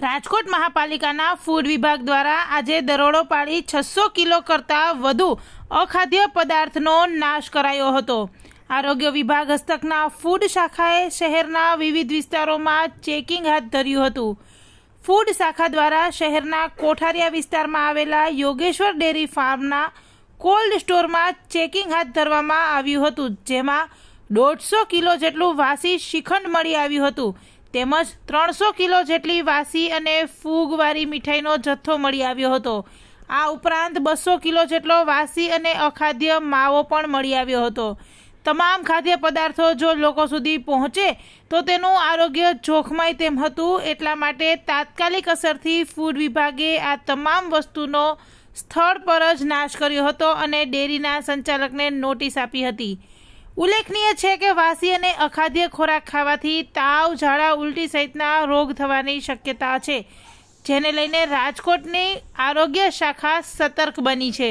Rajkot મહાપાલિકાના food વિભાગ દ્વારા આજે દરોડો પાડી છસો કિલો કરતાં વધુ અખાદ્ય પદાર્થનો નાશ કરાયો હતો આરોગ્ય વિભાગ હસ્તકના ફૂડ શાખાએ શહેરના વિવિધ વિસ્તારોમાં ચેકિંગ હાથ ધર્યું હતું ફૂડ શાખા દ્વારા શહેરના કોઠારિયા વિસ્તારમાં આવેલા યોગેશ્વર ડેરી ફાર્મના કોલ્ડ સ્ટોરમાં ચેકિંગ હાથ ધરવામાં આવ્યું હતું જેમાં દોઢસો કિલો જેટલું વાસી શ્રીખંડ મળી આવ્યું હતું તેમજ ત્રણસો કિલો જેટલી વાસી અને ફૂગવાળી મીઠાઈનો જથ્થો મળી આવ્યો હતો આ ઉપરાંત બસો કિલો જેટલો વાસી અને અખાદ્ય માવો પણ મળી આવ્યો હતો તમામ ખાદ્ય પદાર્થો જો લોકો સુધી પહોંચે તો તેનું આરોગ્ય જોખમાય તેમ હતું એટલા માટે તાત્કાલિક અસરથી ફૂડ વિભાગે આ તમામ વસ્તુનો સ્થળ પર જ નાશ કર્યો હતો અને ડેરીના સંચાલકને નોટિસ આપી હતી ઉલ્લેખનીય છે કે વાસી અને અખાદ્ય ખોરાક ખાવાથી તાવ ઝાડા ઉલટી સહિતના રોગ થવાની શક્યતા છે જેને લઈને રાજકોટની આરોગ્ય શાખા સતર્ક બની છે